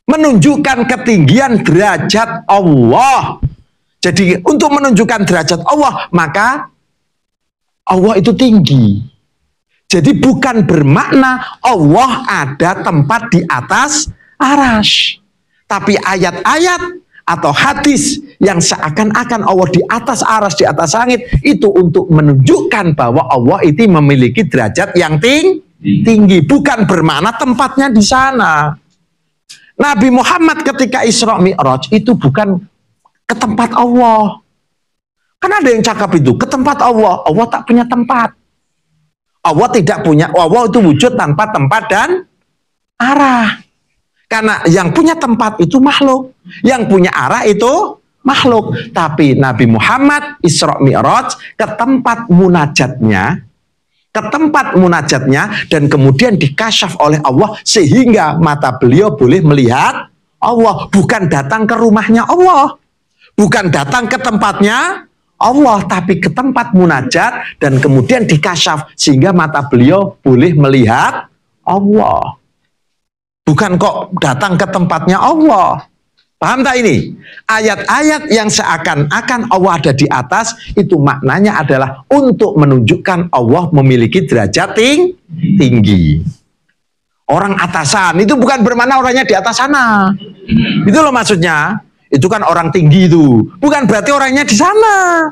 Menunjukkan ketinggian derajat Allah. Jadi untuk menunjukkan derajat Allah, maka Allah itu tinggi. Jadi bukan bermakna Allah ada tempat di atas arash. Tapi ayat-ayat atau hadis yang seakan-akan Allah di atas aras, di atas langit, itu untuk menunjukkan bahwa Allah itu memiliki derajat yang tinggi tinggi, bukan bermakna tempatnya di sana. Nabi Muhammad ketika Isra Mi'raj itu bukan ke tempat Allah. Kan ada yang cakap itu, ke tempat Allah. Allah tak punya tempat. Allah tidak punya, Allah itu wujud tanpa tempat dan arah. Karena yang punya tempat itu makhluk. Yang punya arah itu makhluk. Tapi Nabi Muhammad Isra Mi'raj ke tempat munajatnya ke tempat munajatnya dan kemudian dikasyaf oleh Allah sehingga mata beliau boleh melihat Allah bukan datang ke rumahnya Allah bukan datang ke tempatnya Allah tapi ke tempat munajat dan kemudian dikasyaf sehingga mata beliau boleh melihat Allah bukan kok datang ke tempatnya Allah Paham tak ini? Ayat-ayat yang seakan-akan Allah ada di atas itu maknanya adalah untuk menunjukkan Allah memiliki derajat ting tinggi. Orang atasan itu bukan bermana orangnya di atas sana. Itu loh maksudnya. Itu kan orang tinggi itu. Bukan berarti orangnya di sana.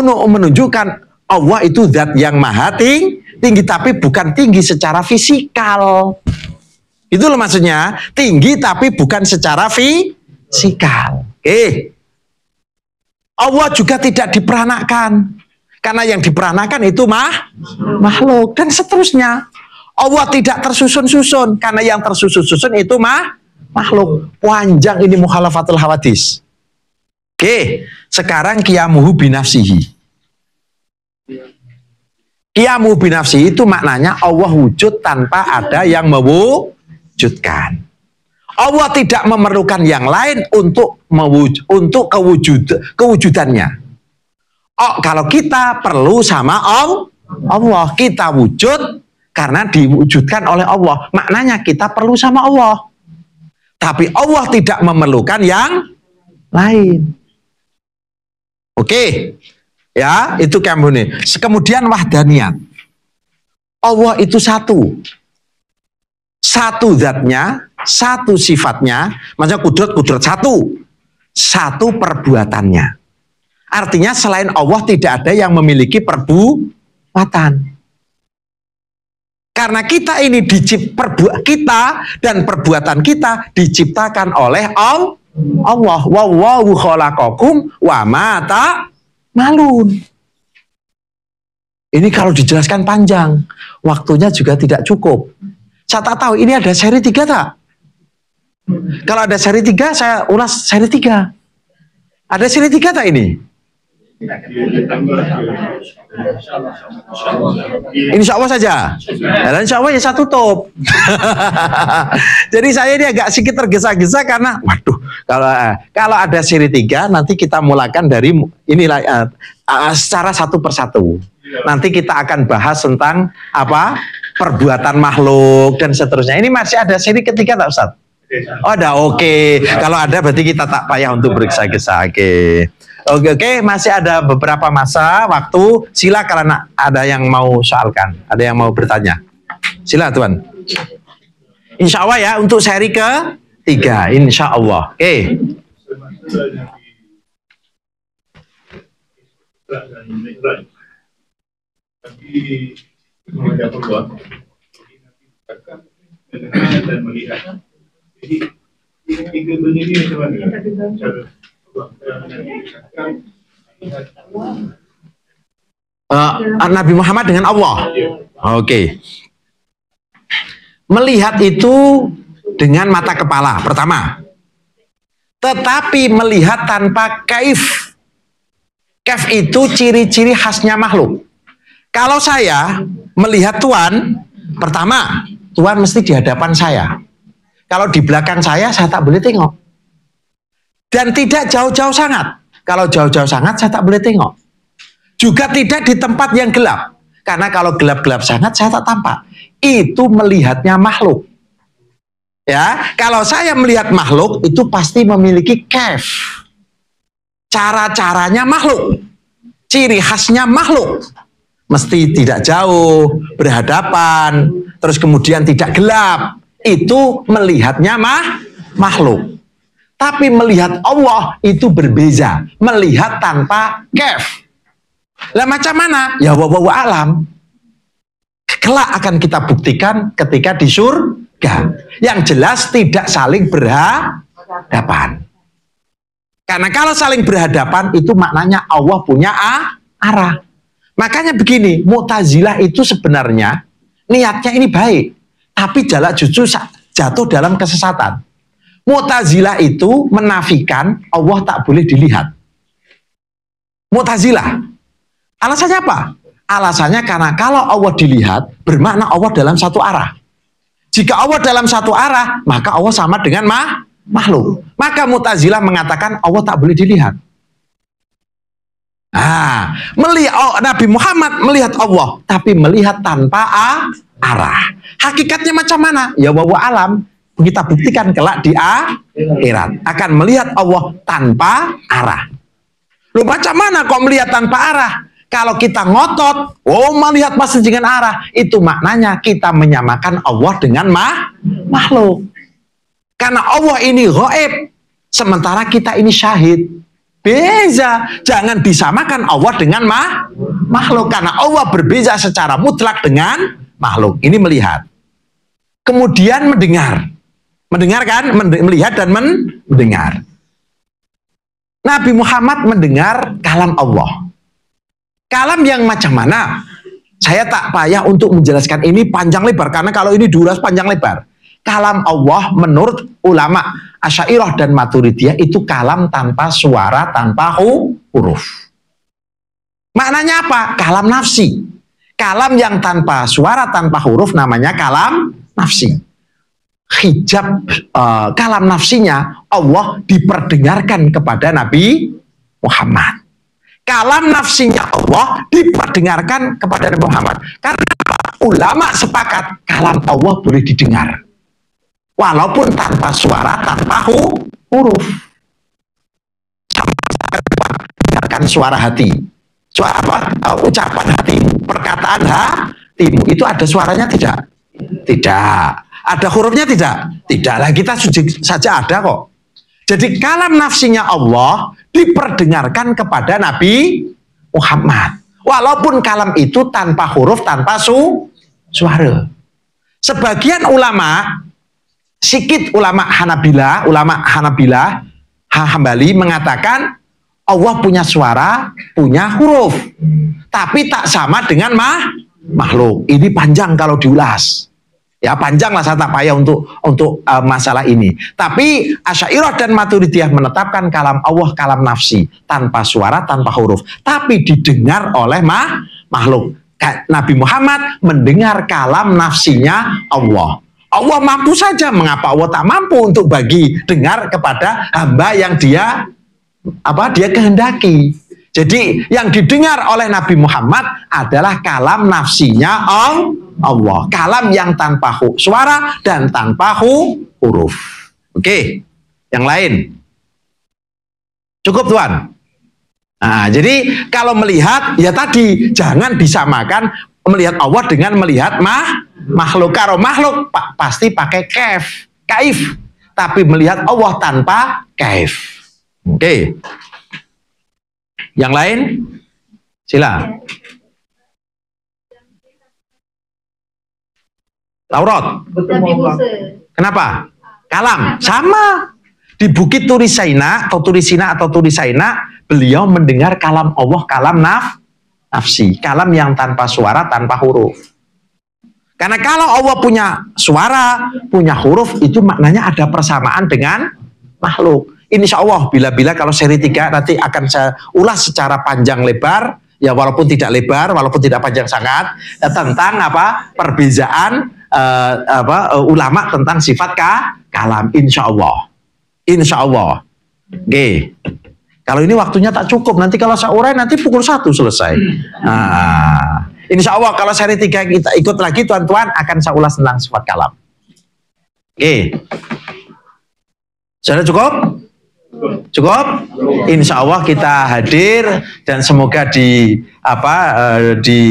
Untuk menunjukkan Allah itu zat yang maha tinggi tapi bukan tinggi secara fisikal. Itu loh maksudnya, tinggi tapi bukan secara fisikal. Oke. Eh. Allah juga tidak diperanakan. Karena yang diperanakan itu mah makhluk dan seterusnya. Allah tidak tersusun-susun karena yang tersusun-susun itu mah makhluk. Panjang ini mukhalafatul hawadis. Oke, sekarang qiyamuhu binafsihi. Kiamu binafsihi itu maknanya Allah wujud tanpa ada yang mewujud mewujudkan. Allah tidak memerlukan yang lain untuk mewuj untuk kewujud, kewujudannya. Oh, kalau kita perlu sama Allah, Allah kita wujud karena diwujudkan oleh Allah. Maknanya kita perlu sama Allah. Tapi Allah tidak memerlukan yang lain. Oke. Ya, itu kemudian. Kemudian wahdaniyat. Allah itu satu satu zatnya, satu sifatnya, maksudnya kudrat-kudrat satu, satu perbuatannya. Artinya selain Allah tidak ada yang memiliki perbuatan. Karena kita ini dicipta kita dan perbuatan kita diciptakan oleh Allah. Allah wallahu khalaqakum wa mata malun. Ini kalau dijelaskan panjang, waktunya juga tidak cukup. Saya tak tahu ini ada seri tiga tak? Kalau ada seri tiga saya ulas seri tiga. Ada seri tiga tak ini? Insya Allah saja. Dan insya Allah ya saya tutup. [LAUGHS] Jadi saya ini agak sedikit tergesa-gesa karena, waduh, kalau eh, kalau ada seri tiga nanti kita mulakan dari inilah uh, secara satu persatu. Nanti kita akan bahas tentang apa perbuatan makhluk dan seterusnya. Ini masih ada seri ketiga tak Ustaz? Oh ada, oke. Okay. Kalau ada berarti kita tak payah untuk periksa kisah Oke. Oke, oke, masih ada beberapa masa waktu. Sila karena ada yang mau soalkan, ada yang mau bertanya. Sila Tuan. Insya Allah ya untuk seri ke tiga, Insya Allah. Oke. Okay membaca dan melihat. Jadi tiga ini Uh, Nabi Muhammad dengan Allah. Oke. Okay. Melihat itu dengan mata kepala pertama. Tetapi melihat tanpa kaif. Kaif itu ciri-ciri khasnya makhluk. Kalau saya melihat Tuhan, pertama Tuhan mesti di hadapan saya. Kalau di belakang saya, saya tak boleh tengok. Dan tidak jauh-jauh sangat. Kalau jauh-jauh sangat, saya tak boleh tengok. Juga tidak di tempat yang gelap. Karena kalau gelap-gelap sangat, saya tak tampak. Itu melihatnya makhluk. Ya, kalau saya melihat makhluk, itu pasti memiliki kef. Cara-caranya makhluk. Ciri khasnya makhluk mesti tidak jauh, berhadapan, terus kemudian tidak gelap. Itu melihatnya mah makhluk. Tapi melihat Allah itu berbeza. Melihat tanpa kef. Lah macam mana? Ya wawawa alam. Kelak akan kita buktikan ketika di surga. Yang jelas tidak saling berhadapan. Karena kalau saling berhadapan itu maknanya Allah punya ah, arah. Makanya begini, Mu'tazilah itu sebenarnya niatnya ini baik, tapi jalan justru jatuh dalam kesesatan. Mu'tazilah itu menafikan Allah tak boleh dilihat. Mu'tazilah. Alasannya apa? Alasannya karena kalau Allah dilihat, bermakna Allah dalam satu arah. Jika Allah dalam satu arah, maka Allah sama dengan makhluk. Maka Mu'tazilah mengatakan Allah tak boleh dilihat. Ah, melihat oh, Nabi Muhammad melihat Allah, tapi melihat tanpa ah, arah. Hakikatnya macam mana? Ya bawa alam kita buktikan kelak di akhirat akan melihat Allah tanpa arah. Lu macam mana kok melihat tanpa arah? Kalau kita ngotot, oh melihat masih dengan arah, itu maknanya kita menyamakan Allah dengan mah, makhluk. Karena Allah ini goib, sementara kita ini syahid. Beza, Jangan disamakan Allah dengan ma makhluk karena Allah berbeza secara mutlak dengan makhluk. Ini melihat. Kemudian mendengar. mendengarkan, Melihat dan men mendengar. Nabi Muhammad mendengar kalam Allah. Kalam yang macam mana? Saya tak payah untuk menjelaskan ini panjang lebar karena kalau ini duras panjang lebar kalam Allah menurut ulama Asyairah dan Maturidiyah itu kalam tanpa suara, tanpa huruf. Maknanya apa? Kalam nafsi. Kalam yang tanpa suara, tanpa huruf namanya kalam nafsi. Hijab uh, kalam nafsinya Allah diperdengarkan kepada Nabi Muhammad. Kalam nafsinya Allah diperdengarkan kepada Nabi Muhammad. Karena ulama sepakat kalam Allah boleh didengar walaupun tanpa suara, tanpa hu, huruf. Dengarkan suara hati. Suara apa? Uh, ucapan hati, perkataan hatimu. Itu ada suaranya tidak? Tidak. Ada hurufnya tidak? Tidak lah, kita saja ada kok. Jadi kalam nafsinya Allah diperdengarkan kepada Nabi Muhammad. Walaupun kalam itu tanpa huruf, tanpa su, suara. Sebagian ulama sikit ulama Hanabila, ulama Hanabila, Hambali mengatakan Allah punya suara, punya huruf. Tapi tak sama dengan mah, makhluk. Ini panjang kalau diulas. Ya panjang lah saya tak payah untuk untuk uh, masalah ini. Tapi Asyairah dan Maturidiyah menetapkan kalam Allah kalam nafsi tanpa suara tanpa huruf, tapi didengar oleh mah, makhluk. Nabi Muhammad mendengar kalam nafsinya Allah. Allah mampu saja, mengapa Allah tak mampu untuk bagi dengar kepada hamba yang dia apa dia kehendaki. Jadi yang didengar oleh Nabi Muhammad adalah kalam nafsinya Allah, kalam yang tanpa hu, suara dan tanpa hu, huruf. Oke, yang lain. Cukup Tuhan. Nah, jadi kalau melihat ya tadi jangan disamakan melihat Allah dengan melihat mah makhluk. Kalau makhluk pa, pasti pakai kaif, kaif. Tapi melihat Allah tanpa kaif. Oke. Okay. Yang lain? Sila. Taurat. Kenapa? Kalam. Sama. Di Bukit Turisaina atau Turisina atau Turisaina, beliau mendengar kalam Allah, kalam naf, nafsi. Kalam yang tanpa suara, tanpa huruf. Karena kalau Allah punya suara, punya huruf, itu maknanya ada persamaan dengan makhluk. Insya Allah, bila-bila kalau seri tiga nanti akan saya ulas secara panjang lebar, ya walaupun tidak lebar, walaupun tidak panjang sangat, ya, tentang apa perbezaan uh, apa uh, ulama tentang sifat kalam. Insya Allah. Insya Allah. Oke. Okay. Kalau ini waktunya tak cukup, nanti kalau saya urai nanti pukul satu selesai. Hmm. Nah, insya Allah kalau seri tiga kita ikut lagi tuan-tuan akan saya ulas tentang sifat kalam. Oke. Okay. Sudah cukup? Cukup? Insya Allah kita hadir dan semoga di apa eh, di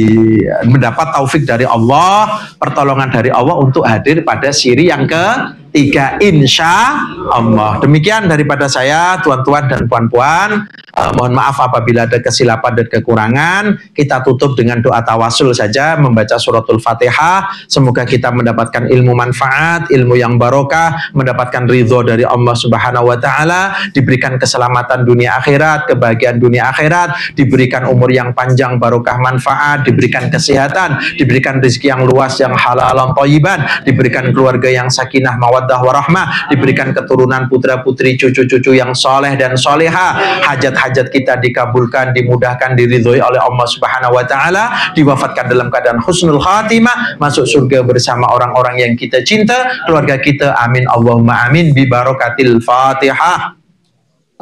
mendapat taufik dari Allah, pertolongan dari Allah untuk hadir pada siri yang ke tiga insya Allah. Demikian daripada saya, tuan-tuan dan puan-puan. Uh, mohon maaf apabila ada kesilapan dan kekurangan. Kita tutup dengan doa tawasul saja, membaca suratul fatihah. Semoga kita mendapatkan ilmu manfaat, ilmu yang barokah, mendapatkan ridho dari Allah subhanahu wa ta'ala, diberikan keselamatan dunia akhirat, kebahagiaan dunia akhirat, diberikan umur yang panjang, barokah manfaat, diberikan kesehatan, diberikan rezeki yang luas, yang halal, alam toyiban, diberikan keluarga yang sakinah, mawat mawaddah warahmah diberikan keturunan putra-putri cucu-cucu yang soleh dan soleha hajat-hajat kita dikabulkan dimudahkan diridhoi oleh Allah subhanahu wa ta'ala diwafatkan dalam keadaan husnul khatimah masuk surga bersama orang-orang yang kita cinta keluarga kita amin Allahumma amin bi barokatil fatihah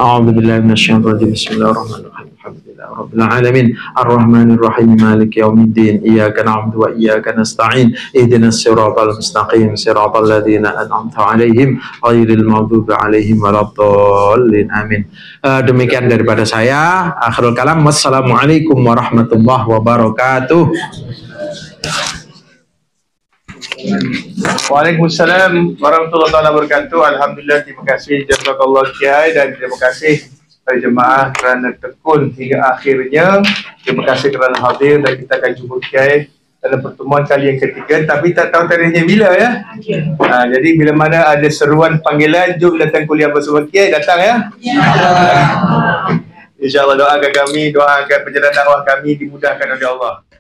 Alhamdulillah, لله رب العالمين الرحمن الرحيم مالك يوم الدين إياك نعبد وإياك نستعين اهدنا الصراط المستقيم صراط الذين أنعمت عليهم غير المغضوب عليهم ولا الضالين آمين demikian daripada saya akhirul kalam wassalamualaikum warahmatullahi wabarakatuh Waalaikumsalam warahmatullahi wabarakatuh. Alhamdulillah terima kasih jazakallahu khairan dan terima kasih uh, jemaah kerana tekun hingga akhirnya. Terima kasih kerana hadir dan kita akan jumpa kiai dalam pertemuan kali yang ketiga. Tapi tak tahu tarikhnya bila ya. Okay. Uh, ha, jadi bila mana ada seruan panggilan, jom datang kuliah bersama kiai, datang ya. Yeah. InsyaAllah doakan kami, doakan perjalanan dakwah kami dimudahkan oleh Allah.